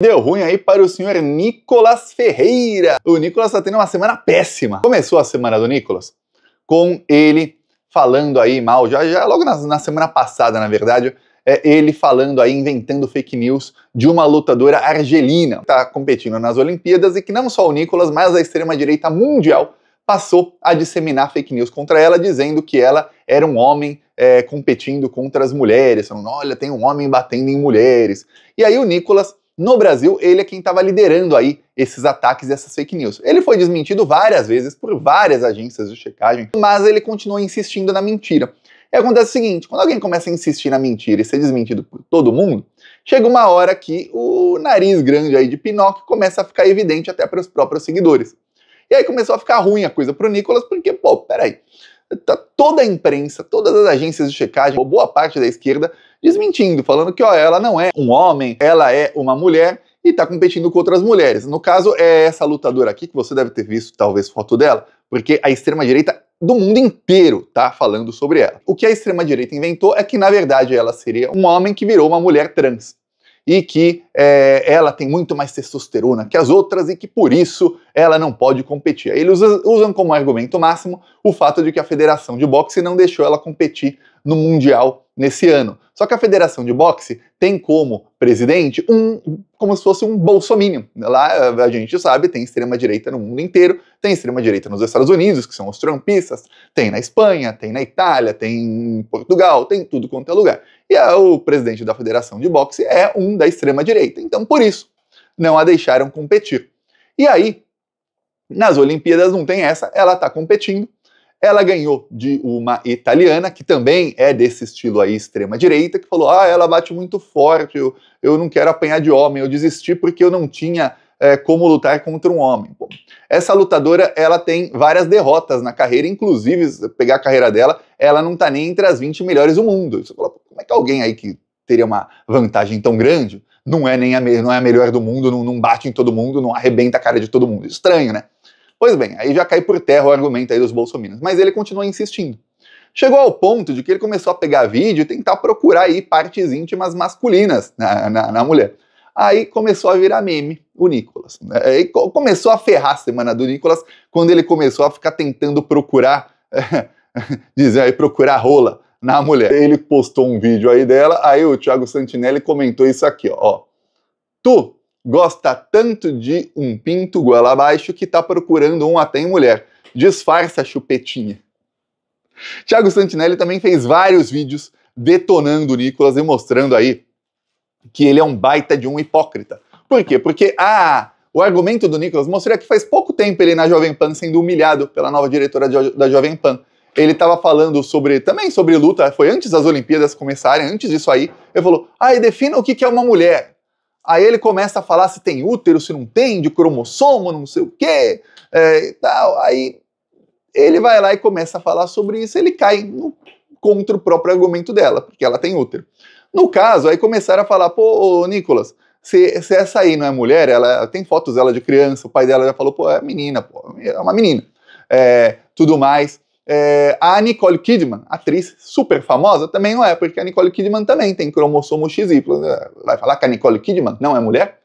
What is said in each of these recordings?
Deu ruim aí para o senhor Nicolas Ferreira. O Nicolas está tendo uma semana péssima. Começou a semana do Nicolas com ele falando aí mal, já, já logo na, na semana passada, na verdade, é ele falando aí, inventando fake news de uma lutadora argelina que está competindo nas Olimpíadas e que não só o Nicolas, mas a extrema-direita mundial passou a disseminar fake news contra ela, dizendo que ela era um homem é, competindo contra as mulheres, falando, olha, tem um homem batendo em mulheres. E aí o Nicolas no Brasil, ele é quem estava liderando aí esses ataques e essas fake news. Ele foi desmentido várias vezes por várias agências de checagem, mas ele continuou insistindo na mentira. E acontece o seguinte: quando alguém começa a insistir na mentira e ser desmentido por todo mundo, chega uma hora que o nariz grande aí de Pinóquio começa a ficar evidente até para os próprios seguidores. E aí começou a ficar ruim a coisa para o Nicolas, porque, pô, peraí, tá toda a imprensa, todas as agências de checagem, boa parte da esquerda desmentindo, falando que ó, ela não é um homem, ela é uma mulher e está competindo com outras mulheres. No caso, é essa lutadora aqui que você deve ter visto, talvez, foto dela, porque a extrema-direita do mundo inteiro tá falando sobre ela. O que a extrema-direita inventou é que, na verdade, ela seria um homem que virou uma mulher trans. E que é, ela tem muito mais testosterona que as outras e que por isso ela não pode competir. Eles usam como argumento máximo o fato de que a federação de boxe não deixou ela competir no Mundial nesse ano. Só que a Federação de Boxe tem como presidente um como se fosse um bolsominion. Lá eh, a gente sabe, tem extrema direita no mundo inteiro, tem extrema direita nos Estados Unidos, que são os trumpistas, tem na Espanha, tem na Itália, tem em Portugal, tem tudo quanto é lugar. E o presidente da Federação de Boxe é um da extrema direita. Então, por isso, não a deixaram competir. E aí, nas Olimpíadas não tem essa, ela está competindo ela ganhou de uma italiana, que também é desse estilo aí extrema-direita, que falou: ah, ela bate muito forte, eu, eu não quero apanhar de homem, eu desisti porque eu não tinha é, como lutar contra um homem. Bom, essa lutadora ela tem várias derrotas na carreira, inclusive, pegar a carreira dela, ela não tá nem entre as 20 melhores do mundo. Você fala, como é que alguém aí que teria uma vantagem tão grande não é nem a, não é a melhor do mundo, não, não bate em todo mundo, não arrebenta a cara de todo mundo? Estranho, né? Pois bem, aí já cai por terra o argumento aí dos bolsominions, mas ele continua insistindo. Chegou ao ponto de que ele começou a pegar vídeo e tentar procurar aí partes íntimas masculinas na, na, na mulher. Aí começou a virar meme o Nicolas. Né? Aí começou a ferrar a semana do Nicolas quando ele começou a ficar tentando procurar, dizer aí, procurar rola na mulher. Ele postou um vídeo aí dela, aí o Thiago Santinelli comentou isso aqui, ó. Tu gosta tanto de um pinto goela abaixo que tá procurando um até em mulher. Disfarça a chupetinha. Tiago Santinelli também fez vários vídeos detonando o Nicolas e mostrando aí que ele é um baita de um hipócrita. Por quê? Porque ah, o argumento do Nicolas mostrou é que faz pouco tempo ele na Jovem Pan sendo humilhado pela nova diretora da Jovem Pan. Ele estava falando sobre também sobre luta, foi antes das Olimpíadas começarem, antes disso aí. Ele falou: "Ah, e defina o que, que é uma mulher". Aí ele começa a falar se tem útero, se não tem, de cromossomo, não sei o quê, é, e tal. Aí ele vai lá e começa a falar sobre isso, ele cai no, contra o próprio argumento dela, porque ela tem útero. No caso, aí começaram a falar, pô, ô, Nicolas, se, se, essa aí não é mulher, ela tem fotos dela de criança, o pai dela já falou, pô, é menina, pô, é uma menina. É, tudo mais. É, a Nicole Kidman, atriz super famosa, também não é, porque a Nicole Kidman também tem cromossomo XY. Né? Vai falar que a Nicole Kidman não é mulher?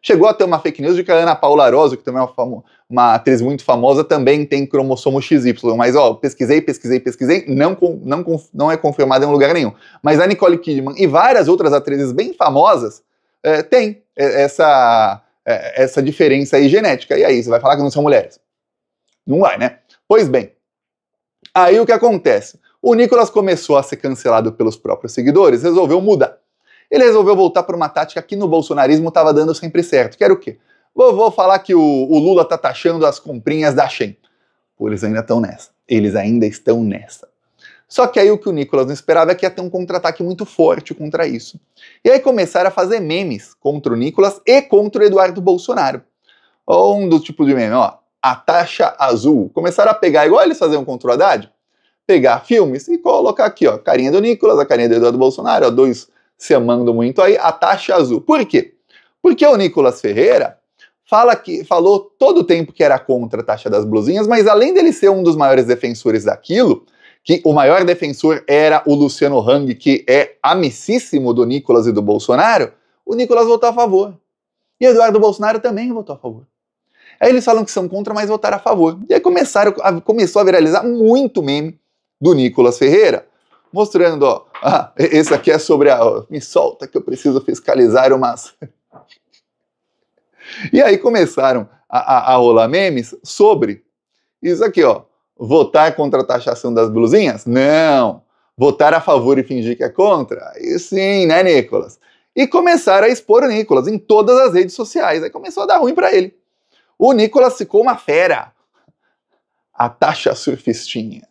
Chegou a ter uma fake news de que a Ana Paula Aroso, que também é uma, uma atriz muito famosa, também tem cromossomo XY. Mas, ó, pesquisei, pesquisei, pesquisei, não, não, não é confirmado em lugar nenhum. Mas a Nicole Kidman e várias outras atrizes bem famosas é, têm essa, é, essa diferença aí genética. E aí, você vai falar que não são mulheres? Não vai, né? Pois bem, Aí o que acontece? O Nicolas começou a ser cancelado pelos próprios seguidores, resolveu mudar. Ele resolveu voltar para uma tática que no bolsonarismo estava dando sempre certo, que era o quê? Vou, vou falar que o, o Lula está taxando as comprinhas da Shen. eles ainda estão nessa. Eles ainda estão nessa. Só que aí o que o Nicolas não esperava é que ia ter um contra-ataque muito forte contra isso. E aí começaram a fazer memes contra o Nicolas e contra o Eduardo Bolsonaro. Um dos tipos de meme, ó a taxa azul. Começaram a pegar, igual eles faziam contra o Haddad, pegar filmes e colocar aqui, ó, carinha do Nicolas, a carinha do Eduardo Bolsonaro, ó, dois se amando muito aí, a taxa azul. Por quê? Porque o Nicolas Ferreira fala que falou todo o tempo que era contra a taxa das blusinhas, mas além dele ser um dos maiores defensores daquilo, que o maior defensor era o Luciano Hang, que é amicíssimo do Nicolas e do Bolsonaro, o Nicolas votou a favor. E Eduardo Bolsonaro também votou a favor. Aí eles falam que são contra, mas votaram a favor. E aí começaram, começou a viralizar muito meme do Nicolas Ferreira, mostrando, ó, ah, esse aqui é sobre a. Ó, me solta que eu preciso fiscalizar o massa. e aí começaram a, a, a rolar memes sobre isso aqui, ó. Votar contra a taxação das blusinhas? Não! Votar a favor e fingir que é contra? sim, né, Nicolas? E começaram a expor o Nicolas em todas as redes sociais. Aí começou a dar ruim para ele o Nicolas ficou uma fera. A taxa surfistinha.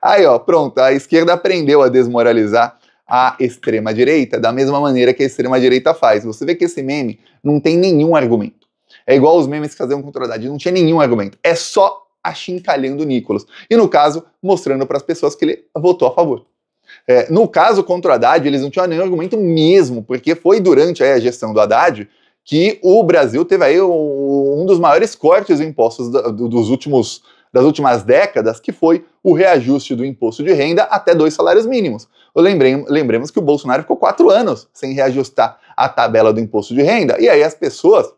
Aí, ó, pronto, a esquerda aprendeu a desmoralizar a extrema-direita, da mesma maneira que a extrema-direita faz. Você vê que esse meme não tem nenhum argumento. É igual os memes que faziam contra o Haddad, não tinha nenhum argumento. É só achincalhando o Nicolas. E, no caso, mostrando para as pessoas que ele votou a favor. É, no caso contra o Haddad, eles não tinham nenhum argumento mesmo, porque foi durante a gestão do Haddad que o Brasil teve aí um, dos maiores cortes de impostos dos últimos das últimas décadas, que foi o reajuste do imposto de renda até dois salários mínimos. lembremos que o Bolsonaro ficou quatro anos sem reajustar a tabela do imposto de renda, e aí as pessoas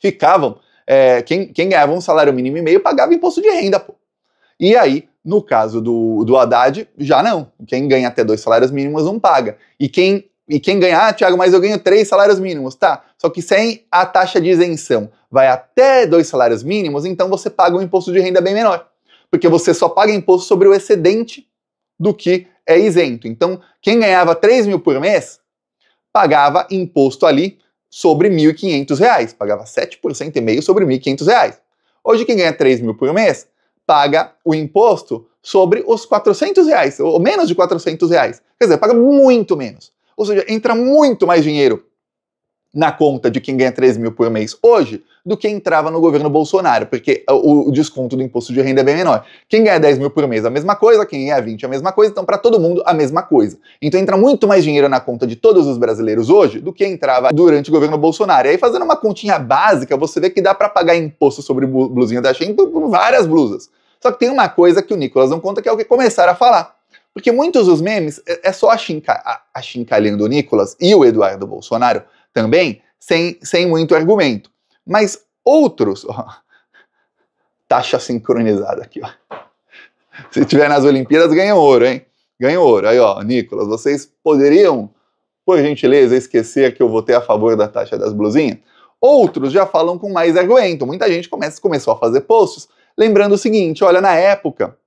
ficavam. É, quem, quem, ganhava um salário mínimo e meio pagava imposto de renda, pô. E aí, no caso do, do Haddad, já não. Quem ganha até dois salários mínimos não paga. E quem e quem ganhar, Thiago, mas eu ganho três salários mínimos, tá? Só que sem a taxa de isenção vai até dois salários mínimos, então você paga um imposto de renda bem menor. Porque você só paga imposto sobre o excedente do que é isento. Então, quem ganhava 3 mil por mês pagava imposto ali sobre R$ 1.500, pagava 7% e meio sobre R$ 1.500. Hoje, quem ganha 3 mil por mês paga o imposto sobre os 400 reais, ou menos de 400 reais. Quer dizer, paga muito menos. Ou seja, entra muito mais dinheiro na conta de quem ganha 3 mil por mês hoje do que entrava no governo Bolsonaro, porque o desconto do imposto de renda é bem menor. Quem ganha 10 mil por mês é a mesma coisa, quem ganha 20 é a mesma coisa, então para todo mundo a mesma coisa. Então entra muito mais dinheiro na conta de todos os brasileiros hoje do que entrava durante o governo Bolsonaro. E aí fazendo uma continha básica, você vê que dá para pagar imposto sobre blusinha da Shein por várias blusas. Só que tem uma coisa que o Nicolas não conta, que é o que começaram a falar porque muitos dos memes é, é só achincalhando xinca, o Nicolas e o Eduardo Bolsonaro também, sem, sem muito argumento. Mas outros. Ó, taxa sincronizada aqui, ó. Se tiver nas Olimpíadas, ganha ouro, hein? Ganha ouro. Aí, ó, Nicolas, vocês poderiam, por gentileza, esquecer que eu votei a favor da taxa das blusinhas? Outros já falam com mais argumento. Muita gente começa, começou a fazer posts lembrando o seguinte: olha, na época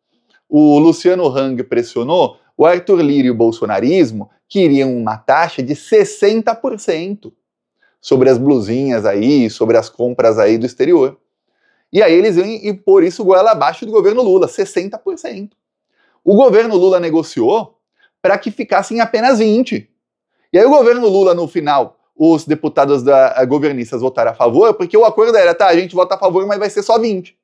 o Luciano Hang pressionou o Arthur Lira e o bolsonarismo queriam uma taxa de 60% sobre as blusinhas aí, sobre as compras aí do exterior. E aí eles iam e por isso goela abaixo do governo Lula, 60%. O governo Lula negociou para que ficassem apenas 20. E aí o governo Lula no final, os deputados da eh, governança votaram a favor, porque o acordo era, tá, a gente vota a favor, mas vai ser só 20.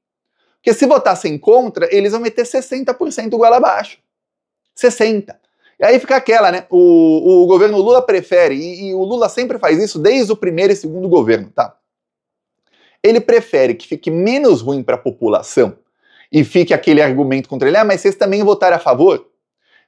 Porque se votassem contra, eles vão meter 60% igual abaixo. 60%. E aí fica aquela, né? O, o governo Lula prefere, e, e o Lula sempre faz isso desde o primeiro e segundo governo, tá? Ele prefere que fique menos ruim para a população e fique aquele argumento contra ele, ah, mas vocês também votaram a favor?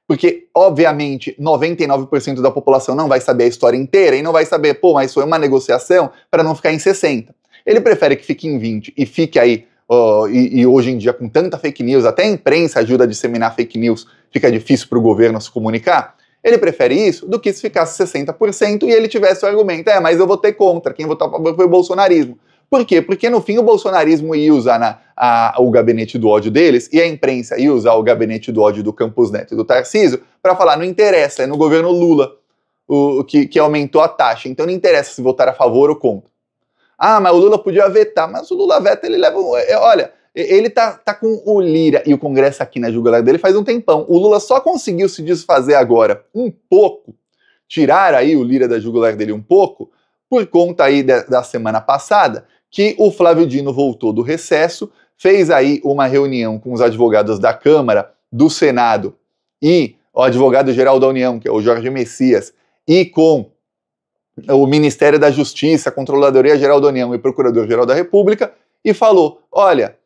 Porque, obviamente, 99% da população não vai saber a história inteira e não vai saber, pô, mas foi uma negociação para não ficar em 60. Ele prefere que fique em 20 e fique aí uh, e, e, hoje em dia com tanta fake news, até a imprensa ajuda a disseminar fake news, fica difícil para o governo se comunicar. Ele prefere isso do que se ficasse 60% e ele tivesse o argumento: é, mas eu votei contra, quem votou a favor foi o bolsonarismo. Por quê? Porque no fim o bolsonarismo ia usar na, a, o gabinete do ódio deles e a imprensa ia usar o gabinete do ódio do Campos Neto e do Tarcísio para falar: não interessa, é no governo Lula o, que, que aumentou a taxa, então não interessa se votar a favor ou contra. Ah, mas o Lula podia vetar. Mas o Lula veta, ele leva. É, olha, ele tá, tá com o Lira e o Congresso aqui na jugular dele faz um tempão. O Lula só conseguiu se desfazer agora um pouco, tirar aí o Lira da jugular dele um pouco, por conta aí da, da semana passada, que o Flávio Dino voltou do recesso, fez aí uma reunião com os advogados da Câmara, do Senado e o advogado-geral da União, que é o Jorge Messias, e com o Ministério da Justiça, Controladoria Geral da União e Procurador-Geral da República e falou: olha,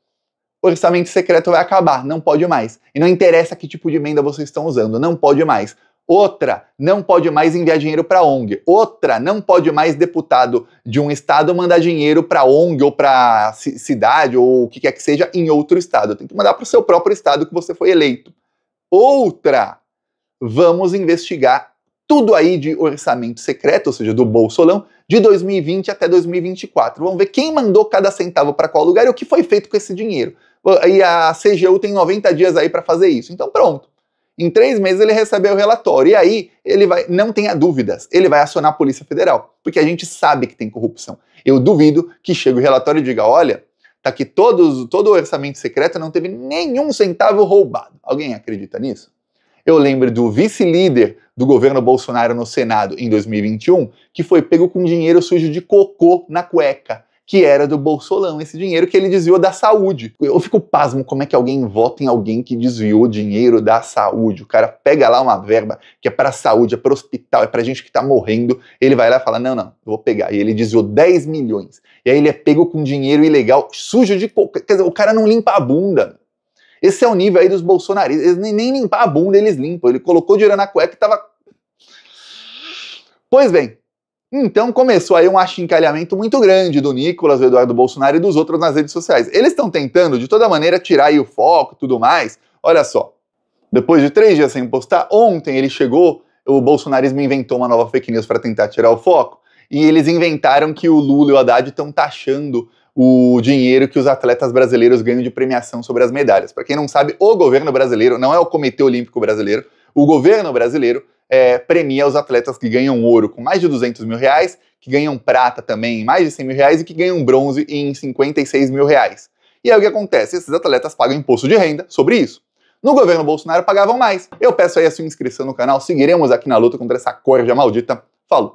o orçamento secreto vai acabar, não pode mais. E não interessa que tipo de emenda vocês estão usando, não pode mais. Outra, não pode mais enviar dinheiro para ONG. Outra, não pode mais deputado de um estado mandar dinheiro para ONG ou para cidade ou o que quer que seja em outro estado. Tem que mandar para o seu próprio estado que você foi eleito. Outra, vamos investigar tudo aí de orçamento secreto, ou seja, do Bolsolão, de 2020 até 2024. Vamos ver quem mandou cada centavo para qual lugar e o que foi feito com esse dinheiro. E a CGU tem 90 dias aí para fazer isso. Então pronto. Em três meses ele recebeu o relatório. E aí ele vai, não tenha dúvidas, ele vai acionar a Polícia Federal. Porque a gente sabe que tem corrupção. Eu duvido que chegue o relatório e diga: olha, tá aqui todos, todo o orçamento secreto não teve nenhum centavo roubado. Alguém acredita nisso? Eu lembro do vice-líder do governo Bolsonaro no Senado em 2021, que foi pego com dinheiro sujo de cocô na cueca que era do Bolsolão, esse dinheiro que ele desviou da saúde. Eu fico pasmo como é que alguém vota em alguém que desviou dinheiro da saúde. O cara pega lá uma verba que é para a saúde, é para hospital, é para gente que está morrendo. Ele vai lá e fala: Não, não, vou pegar. E ele desviou 10 milhões. E aí ele é pego com dinheiro ilegal, sujo de. cocô. Quer dizer, o cara não limpa a bunda. Esse é o nível aí dos bolsonaristas. Eles nem, nem limpar a bunda eles limpam. Ele colocou dinheiro na cueca e tava. Pois bem, então começou aí um achincalhamento muito grande do Nicolas, do Eduardo Bolsonaro e dos outros nas redes sociais. Eles estão tentando, de toda maneira, tirar aí o foco e tudo mais. Olha só, depois de três dias sem postar, ontem ele chegou, o bolsonarismo inventou uma nova fake news para tentar tirar o foco. E eles inventaram que o Lula e o Haddad estão taxando o dinheiro que os atletas brasileiros ganham de premiação sobre as medalhas. Para quem não sabe, o governo brasileiro, não é o Comitê Olímpico Brasileiro, o governo brasileiro é, premia os atletas que ganham ouro com mais de 200 mil reais, que ganham prata também em mais de 100 mil reais e que ganham bronze em 56 mil reais. E aí o que acontece? Esses atletas pagam imposto de renda sobre isso. No governo Bolsonaro pagavam mais. Eu peço aí a sua inscrição no canal, seguiremos aqui na luta contra essa corja maldita. Falou!